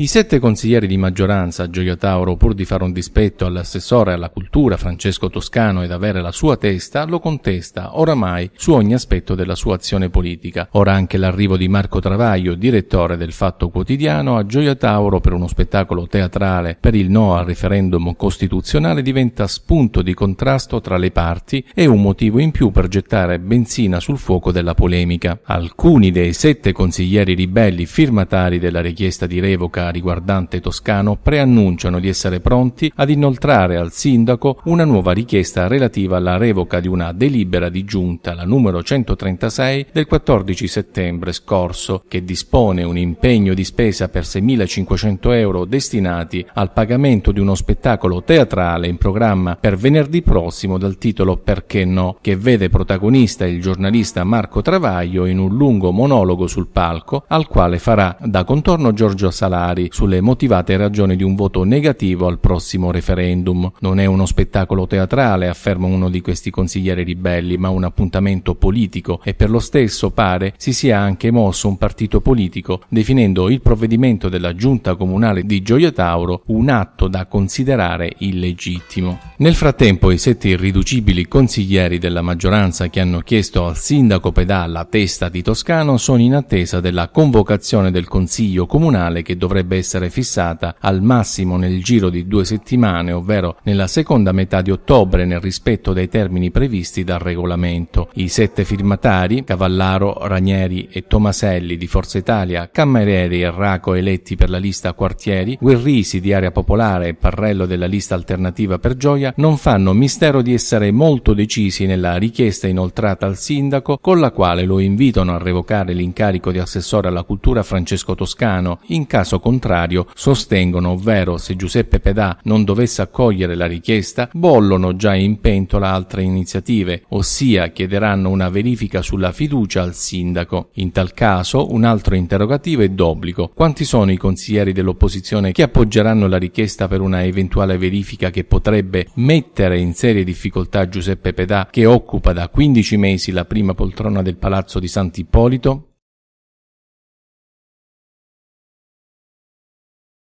I sette consiglieri di maggioranza a Gioia Tauro, pur di fare un dispetto all'assessore alla cultura Francesco Toscano ed avere la sua testa, lo contesta oramai su ogni aspetto della sua azione politica. Ora anche l'arrivo di Marco Travaglio, direttore del Fatto Quotidiano, a Gioia Tauro per uno spettacolo teatrale per il no al referendum costituzionale diventa spunto di contrasto tra le parti e un motivo in più per gettare benzina sul fuoco della polemica. Alcuni dei sette consiglieri ribelli firmatari della richiesta di revoca riguardante Toscano preannunciano di essere pronti ad inoltrare al sindaco una nuova richiesta relativa alla revoca di una delibera di giunta, la numero 136 del 14 settembre scorso, che dispone un impegno di spesa per 6.500 euro destinati al pagamento di uno spettacolo teatrale in programma per venerdì prossimo dal titolo Perché no, che vede protagonista il giornalista Marco Travaglio in un lungo monologo sul palco al quale farà da contorno Giorgio Salari particolari sulle motivate ragioni di un voto negativo al prossimo referendum. Non è uno spettacolo teatrale, afferma uno di questi consiglieri ribelli, ma un appuntamento politico e per lo stesso pare si sia anche mosso un partito politico, definendo il provvedimento della giunta comunale di Gioia Tauro un atto da considerare illegittimo. Nel frattempo i sette irriducibili consiglieri della maggioranza che hanno chiesto al sindaco Pedalla testa di Toscano sono in attesa della convocazione del Consiglio Comunale che dovrebbe essere fissata al massimo nel giro di due settimane, ovvero nella seconda metà di ottobre nel rispetto dei termini previsti dal regolamento. I sette firmatari, Cavallaro, Ranieri e Tomaselli di Forza Italia, Cammereri e Raco eletti per la lista quartieri, Guerrisi di Area Popolare e Parrello della lista alternativa per Gioia, Calabria non fanno mistero di essere molto decisi nella richiesta inoltrata al sindaco con la quale lo invitano a revocare l'incarico di assessore alla cultura Francesco Toscano. In caso contrario sostengono, ovvero se Giuseppe Pedà non dovesse accogliere la richiesta, bollono già in pentola altre iniziative, ossia chiederanno una verifica sulla fiducia al sindaco. In tal caso un altro interrogativo è d'obbligo. Quanti sono i consiglieri dell'opposizione che appoggeranno la richiesta per una eventuale verifica che potrebbe mettere in serie difficoltà Giuseppe Pedà, che occupa da 15 mesi la prima poltrona del Palazzo di Sant'Ippolito,